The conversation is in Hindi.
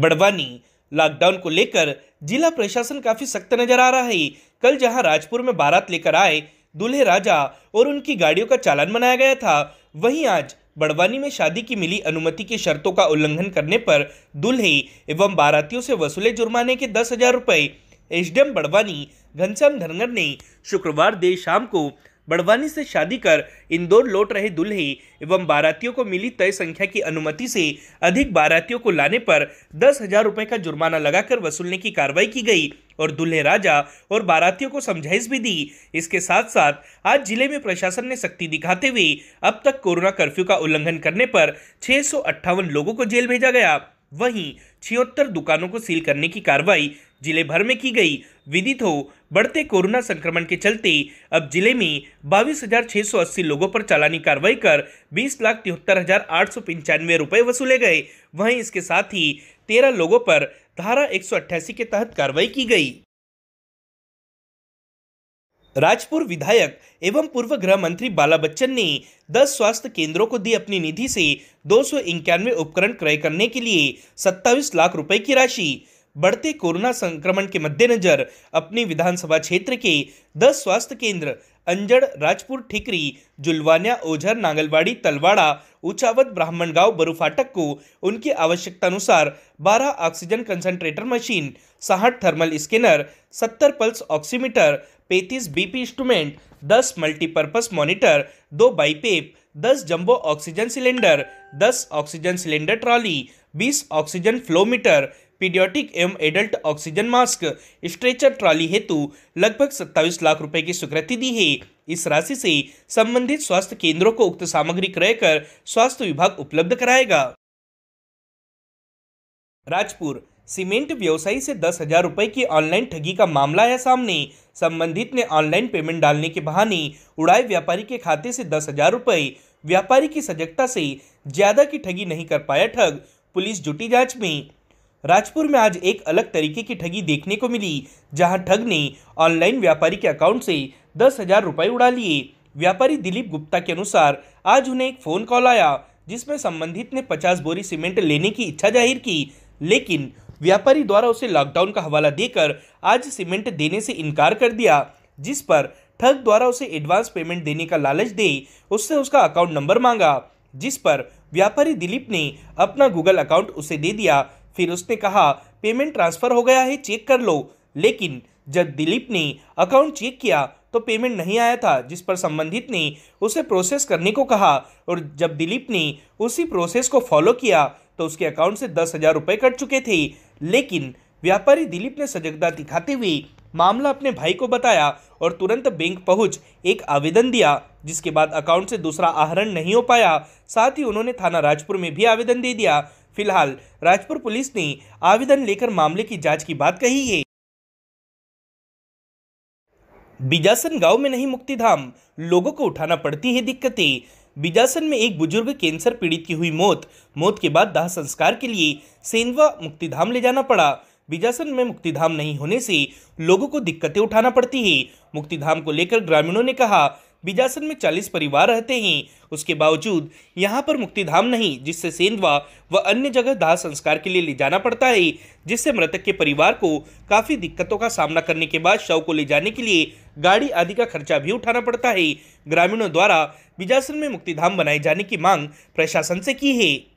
बड़वानी लॉकडाउन को लेकर जिला प्रशासन काफी सख्त नजर आ रहा है कल जहां राजपुर में बारात लेकर आए दूल्हे राजा और उनकी गाड़ियों का चालान मनाया गया था वहीं आज बड़वानी में शादी की मिली अनुमति की शर्तों का उल्लंघन करने पर दूल्हे एवं बारातियों से वसूले जुर्माने के दस हजार रुपए एसडीएम बड़वानी घनश्याम धनगर ने शुक्रवार देर शाम को बड़वानी से शादी कर इंदौर लौट रहे दुल्हे एवं बारातियों को मिली तय संख्या की अनुमति से अधिक बारातियों को लाने पर दस हजार रुपये का जुर्माना लगाकर वसूलने की कार्रवाई की गई और दुल्हे राजा और बारातियों को समझाइश भी दी इसके साथ साथ आज जिले में प्रशासन ने सख्ती दिखाते हुए अब तक कोरोना कर्फ्यू का उल्लंघन करने पर छह लोगों को जेल भेजा गया वहीं छिहत्तर दुकानों को सील करने की कार्रवाई जिले भर में की गई विदित हो बढ़ते कोरोना संक्रमण के चलते अब जिले में बाईस हजार छह सौ अस्सी लोगों पर चालानी कार्रवाई कर बीस लाख तिहत्तर हजार आठ सौ पंचानवे रुपए वसूले गए वहीं इसके साथ ही तेरह लोगों पर धारा एक सौ अट्ठासी के तहत कार्रवाई की गई राजपुर विधायक एवं पूर्व गृह मंत्री बाला बच्चन ने 10 स्वास्थ्य केंद्रों को दी अपनी निधि से दो उपकरण क्रय करने के लिए 27 लाख रुपए की राशि बढ़ते कोरोना संक्रमण के मद्देनजर अपने विधानसभा क्षेत्र के 10 स्वास्थ्य केंद्र अंजड़ राजपुर ठिकरी जुलवानिया ओझर नांगलवाड़ी तलवाड़ा उचावत ब्राह्मण गांव बरूफाटक को उनकी आवश्यकतानुसार 12 ऑक्सीजन कंसंट्रेटर मशीन साहठ थर्मल स्कैनर 70 पल्स ऑक्सीमीटर पैंतीस बीपी इंस्ट्रूमेंट दस मल्टीपर्पज मॉनिटर दो बाईपेप दस जंबो ऑक्सीजन सिलेंडर दस ऑक्सीजन सिलेंडर ट्रॉली बीस ऑक्सीजन फ्लोमीटर पीडियोटिक एवं adult oxygen mask stretcher trolley हेतु लगभग सत्ताईस लाख रुपए की स्वीकृति दी है इस राशि से संबंधित स्वास्थ्य केंद्रों को उक्त सामग्री क्रय कर स्वास्थ्य विभाग उपलब्ध कराएगा राजपुर सीमेंट व्यवसायी से दस हजार रुपए की ऑनलाइन ठगी का मामला आया सामने संबंधित ने ऑनलाइन पेमेंट डालने के बहाने उड़ाए व्यापारी के खाते से दस हजार रुपए व्यापारी की सजगता से ज्यादा की ठगी नहीं कर पाया ठग पुलिस जुटी जांच में राजपुर में आज एक अलग तरीके की ठगी देखने को मिली जहां ठग ने ऑनलाइन व्यापारी के अकाउंट से दस हजार रुपए उड़ा लिए व्यापारी दिलीप गुप्ता के अनुसार आज उन्हें एक फ़ोन कॉल आया जिसमें संबंधित ने पचास बोरी सीमेंट लेने की इच्छा जाहिर की लेकिन व्यापारी द्वारा उसे लॉकडाउन का हवाला देकर आज सीमेंट देने से इनकार कर दिया जिस पर ठग द्वारा उसे एडवांस पेमेंट देने का लालच दे उससे उसका अकाउंट नंबर मांगा जिस पर व्यापारी दिलीप ने अपना गूगल अकाउंट उसे दे दिया फिर उसने कहा पेमेंट ट्रांसफ़र हो गया है चेक कर लो लेकिन जब दिलीप ने अकाउंट चेक किया तो पेमेंट नहीं आया था जिस पर संबंधित ने उसे प्रोसेस करने को कहा और जब दिलीप ने उसी प्रोसेस को फॉलो किया तो उसके अकाउंट से दस हजार रुपए कट चुके थे लेकिन व्यापारी दिलीप ने सजगता दिखाते हुए मामला अपने भाई को बताया और तुरंत बैंक पहुंच एक आवेदन दिया जिसके बाद अकाउंट से दूसरा आहरण नहीं हो पाया साथ ही उन्होंने थाना राजपुर में भी आवेदन दे दिया फिलहाल राजपुर पुलिस ने आवेदन लेकर मामले की जांच की बात कही है बिजासन गांव में नहीं मुक्तिधाम लोगों को उठाना पड़ती है दिक्कतें बिजासन में एक बुजुर्ग कैंसर पीड़ित की हुई मौत मौत के बाद दाह संस्कार के लिए सेंधवा मुक्तिधाम ले जाना पड़ा बिजासन में मुक्तिधाम नहीं होने से लोगों को दिक्कतें उठाना पड़ती है मुक्तिधाम को लेकर ग्रामीणों ने कहा बिजासन में 40 परिवार रहते हैं उसके बावजूद यहाँ पर मुक्तिधाम नहीं जिससे सेंधवा व अन्य जगह दाह संस्कार के लिए ले जाना पड़ता है जिससे मृतक के परिवार को काफ़ी दिक्कतों का सामना करने के बाद शव को ले जाने के लिए गाड़ी आदि का खर्चा भी उठाना पड़ता है ग्रामीणों द्वारा बीजासन में मुक्तिधाम बनाए जाने की मांग प्रशासन से की है